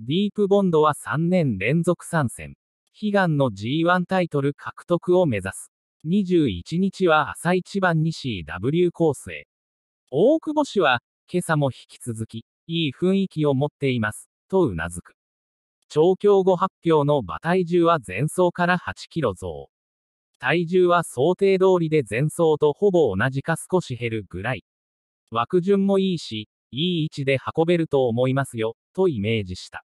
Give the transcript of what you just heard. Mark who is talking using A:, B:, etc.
A: ディープボンドは3年連続参戦。悲願の G1 タイトル獲得を目指す。21日は朝一番西 c w コースへ。大久保氏は、今朝も引き続き、いい雰囲気を持っています、とうなずく。調教後発表の馬体重は前走から8キロ増。体重は想定通りで前走とほぼ同じか少し減るぐらい。枠順もいいし、いい位置で運べると思いますよ、とイメージした。